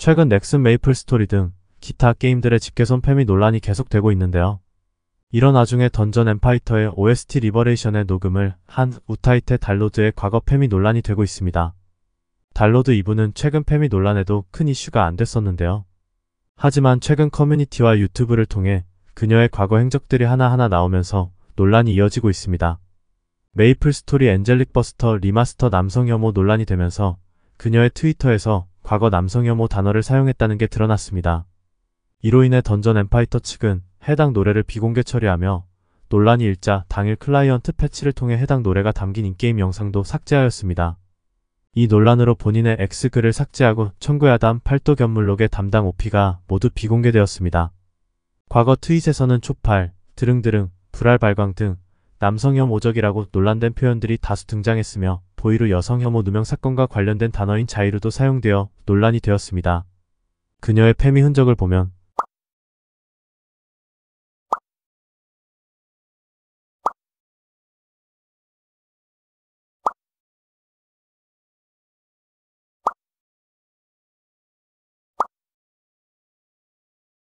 최근 넥슨 메이플 스토리 등 기타 게임들의 집계손 팸이 논란이 계속되고 있는데요. 이런 와중에 던전 엠파이터의 OST 리버레이션의 녹음을 한 우타이테 달로드의 과거 팸이 논란이 되고 있습니다. 달로드 이분은 최근 팸이 논란에도 큰 이슈가 안 됐었는데요. 하지만 최근 커뮤니티와 유튜브를 통해 그녀의 과거 행적들이 하나하나 나오면서 논란이 이어지고 있습니다. 메이플 스토리 엔젤릭 버스터 리마스터 남성 혐오 논란이 되면서 그녀의 트위터에서 과거 남성혐오 단어를 사용했다는 게 드러났습니다. 이로 인해 던전 엠파이터 측은 해당 노래를 비공개 처리하며 논란이 일자 당일 클라이언트 패치를 통해 해당 노래가 담긴 인게임 영상도 삭제하였습니다. 이 논란으로 본인의 X글을 삭제하고 청구야담 팔도 견물록의 담당 o p 가 모두 비공개되었습니다. 과거 트윗에서는 초팔 드릉드릉, 불알 발광 등 남성혐오적이라고 논란된 표현들이 다수 등장했으며 보이루 여성 혐오 누명 사건과 관련된 단어인 자이루도 사용되어 논란이 되었습니다. 그녀의 페미 흔적을 보면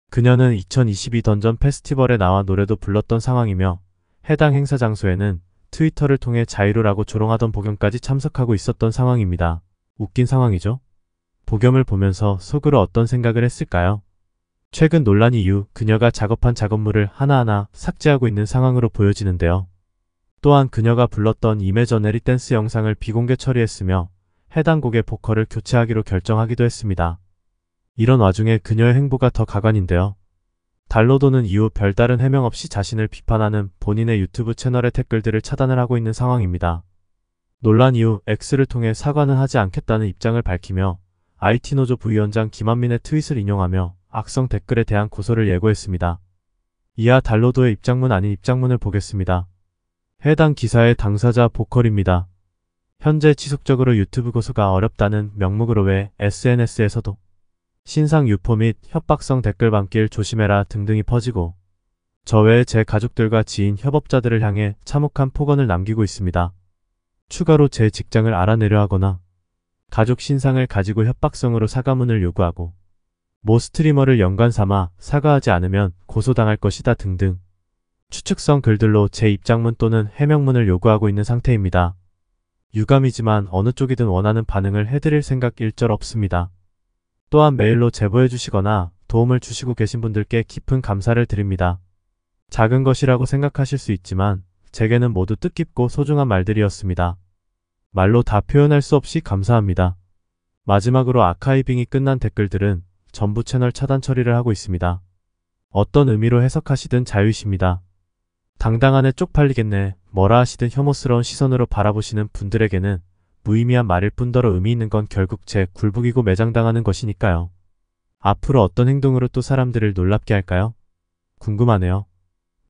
그녀는 2022 던전 페스티벌에 나와 노래도 불렀던 상황이며 해당 행사 장소에는 트위터를 통해 자유로라고 조롱하던 복염까지 참석하고 있었던 상황입니다. 웃긴 상황이죠? 복염을 보면서 속으로 어떤 생각을 했을까요? 최근 논란 이후 그녀가 작업한 작업물을 하나하나 삭제하고 있는 상황으로 보여지는데요. 또한 그녀가 불렀던 이메전 에리댄스 영상을 비공개 처리했으며 해당 곡의 보컬을 교체하기로 결정하기도 했습니다. 이런 와중에 그녀의 행보가 더 가관인데요. 달로도는 이후 별다른 해명 없이 자신을 비판하는 본인의 유튜브 채널의 댓글들을 차단을 하고 있는 상황입니다. 논란 이후 X를 통해 사과는 하지 않겠다는 입장을 밝히며 IT노조 부위원장 김한민의 트윗을 인용하며 악성 댓글에 대한 고소를 예고했습니다. 이하 달로도의 입장문 아닌 입장문을 보겠습니다. 해당 기사의 당사자 보컬입니다. 현재 지속적으로 유튜브 고소가 어렵다는 명목으로 외 SNS에서도 신상 유포 및 협박성 댓글 반길 조심해라 등등이 퍼지고 저 외에 제 가족들과 지인 협업자들을 향해 참혹한 폭언을 남기고 있습니다. 추가로 제 직장을 알아내려 하거나 가족 신상을 가지고 협박성으로 사과문을 요구하고 모 스트리머를 연관 삼아 사과하지 않으면 고소당할 것이다 등등 추측성 글들로 제 입장문 또는 해명문을 요구하고 있는 상태입니다. 유감이지만 어느 쪽이든 원하는 반응을 해드릴 생각 일절 없습니다. 또한 메일로 제보해 주시거나 도움을 주시고 계신 분들께 깊은 감사를 드립니다. 작은 것이라고 생각하실 수 있지만 제게는 모두 뜻깊고 소중한 말들이었습니다. 말로 다 표현할 수 없이 감사합니다. 마지막으로 아카이빙이 끝난 댓글들은 전부 채널 차단 처리를 하고 있습니다. 어떤 의미로 해석하시든 자유이십니다. 당당한에 쪽팔리겠네 뭐라 하시든 혐오스러운 시선으로 바라보시는 분들에게는 무의미한 말일 뿐더러 의미 있는 건 결국 제 굴복이고 매장당하는 것이니까요. 앞으로 어떤 행동으로 또 사람들을 놀랍게 할까요? 궁금하네요.